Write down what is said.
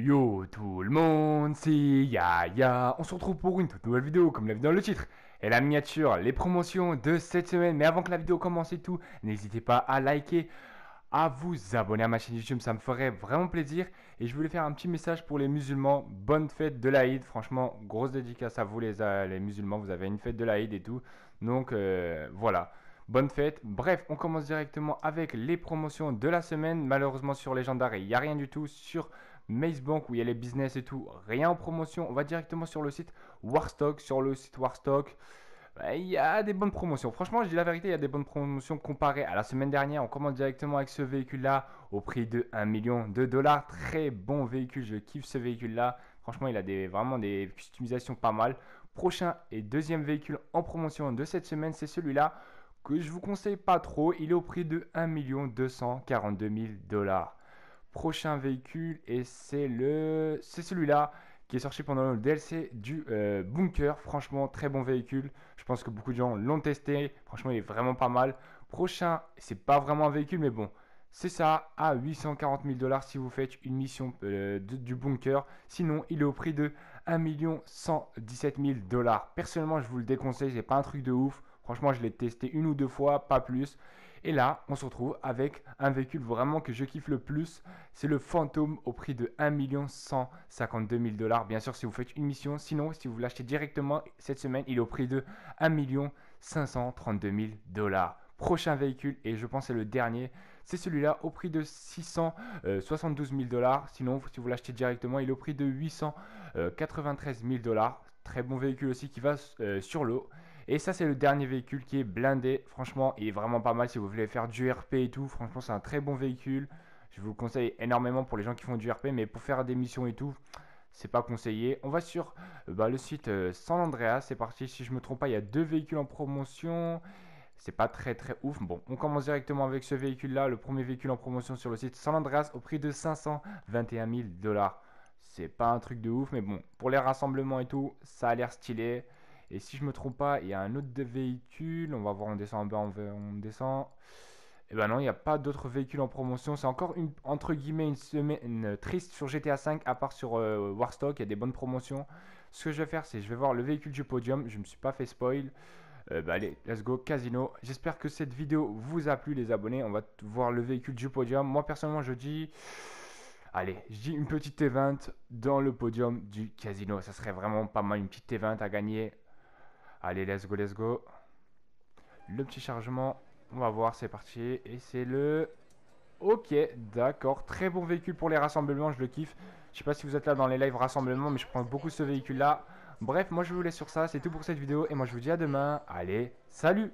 Yo tout le monde, c'est Yaya. On se retrouve pour une toute nouvelle vidéo, comme l'a vu dans le titre. Et la miniature, les promotions de cette semaine. Mais avant que la vidéo commence et tout, n'hésitez pas à liker, à vous abonner à ma chaîne YouTube, ça me ferait vraiment plaisir. Et je voulais faire un petit message pour les musulmans. Bonne fête de l'Aïd, franchement, grosse dédicace à vous les, euh, musulmans, vous avez une fête de l'Aïd et tout. Donc euh, voilà. Bonne fête. Bref, on commence directement avec les promotions de la semaine. Malheureusement sur gendarmes, il n'y a rien du tout. Sur Bank où il y a les business et tout, rien en promotion. On va directement sur le site Warstock, sur le site Warstock. Bah, il y a des bonnes promotions. Franchement, je dis la vérité, il y a des bonnes promotions comparées à la semaine dernière. On commande directement avec ce véhicule-là au prix de 1 million de dollars. Très bon véhicule, je kiffe ce véhicule-là. Franchement, il a des, vraiment des customisations pas mal. Prochain et deuxième véhicule en promotion de cette semaine, c'est celui-là que je vous conseille pas trop. Il est au prix de 1 242 000 dollars prochain véhicule et c'est le c'est celui-là qui est sorti pendant le DLC du euh, Bunker. Franchement, très bon véhicule. Je pense que beaucoup de gens l'ont testé. Franchement, il est vraiment pas mal. Prochain, c'est pas vraiment un véhicule, mais bon, c'est ça à 840 000 dollars si vous faites une mission euh, du bunker. Sinon, il est au prix de 1 117 000 dollars. Personnellement, je vous le déconseille, c'est pas un truc de ouf. Franchement, je l'ai testé une ou deux fois, pas plus. Et là, on se retrouve avec un véhicule vraiment que je kiffe le plus. C'est le Phantom au prix de 1 152 000 dollars. Bien sûr, si vous faites une mission. Sinon, si vous l'achetez directement cette semaine, il est au prix de 1 532 000 dollars prochain véhicule et je pense que c'est le dernier. C'est celui-là au prix de 672 000 euh, dollars. Sinon, si vous l'achetez directement, il est au prix de 893 000 euh, dollars. Très bon véhicule aussi qui va euh, sur l'eau. Et ça, c'est le dernier véhicule qui est blindé. Franchement, il est vraiment pas mal si vous voulez faire du RP et tout. Franchement, c'est un très bon véhicule. Je vous le conseille énormément pour les gens qui font du RP, mais pour faire des missions et tout, c'est pas conseillé. On va sur euh, bah, le site euh, San Andreas. C'est parti. Si je me trompe pas, il y a deux véhicules en promotion. C'est pas très très ouf. Bon, on commence directement avec ce véhicule là, le premier véhicule en promotion sur le site San Andreas au prix de 521 000 dollars. C'est pas un truc de ouf, mais bon, pour les rassemblements et tout, ça a l'air stylé. Et si je me trompe pas, il y a un autre véhicule. On va voir, on descend en bas, on, on descend. Et eh ben non, il n'y a pas d'autres véhicules en promotion. C'est encore une, entre guillemets une semaine euh, triste sur GTA V, à part sur euh, Warstock, il y a des bonnes promotions. Ce que je vais faire, c'est je vais voir le véhicule du podium. Je ne me suis pas fait spoil. Euh, bah allez, let's go, casino. J'espère que cette vidéo vous a plu, les abonnés. On va voir le véhicule du podium. Moi, personnellement, je dis... Allez, je dis une petite T20 dans le podium du casino. Ça serait vraiment pas mal, une petite T20 à gagner. Allez, let's go, let's go. Le petit chargement. On va voir, c'est parti. Et c'est le... Ok, d'accord. Très bon véhicule pour les rassemblements, je le kiffe. Je sais pas si vous êtes là dans les lives rassemblements, mais je prends beaucoup ce véhicule-là. Bref, moi je vous laisse sur ça. C'est tout pour cette vidéo. Et moi je vous dis à demain. Allez, salut